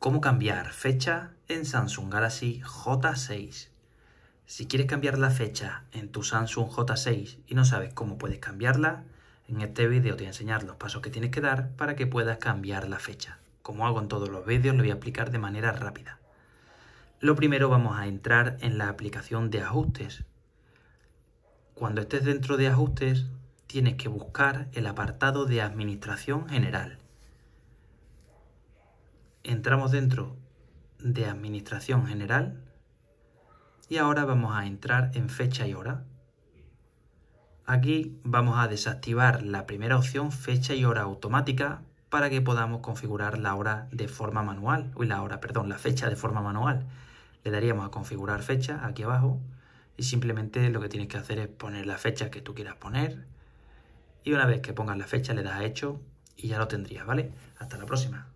Cómo cambiar fecha en Samsung Galaxy J6. Si quieres cambiar la fecha en tu Samsung J6 y no sabes cómo puedes cambiarla, en este vídeo te voy a enseñar los pasos que tienes que dar para que puedas cambiar la fecha. Como hago en todos los vídeos, lo voy a aplicar de manera rápida. Lo primero vamos a entrar en la aplicación de ajustes. Cuando estés dentro de ajustes, tienes que buscar el apartado de administración general entramos dentro de Administración General y ahora vamos a entrar en fecha y hora. Aquí vamos a desactivar la primera opción fecha y hora automática para que podamos configurar la hora de forma manual, uy, la hora, perdón, la fecha de forma manual. Le daríamos a configurar fecha aquí abajo y simplemente lo que tienes que hacer es poner la fecha que tú quieras poner y una vez que pongas la fecha le das a hecho y ya lo tendrías, ¿vale? Hasta la próxima.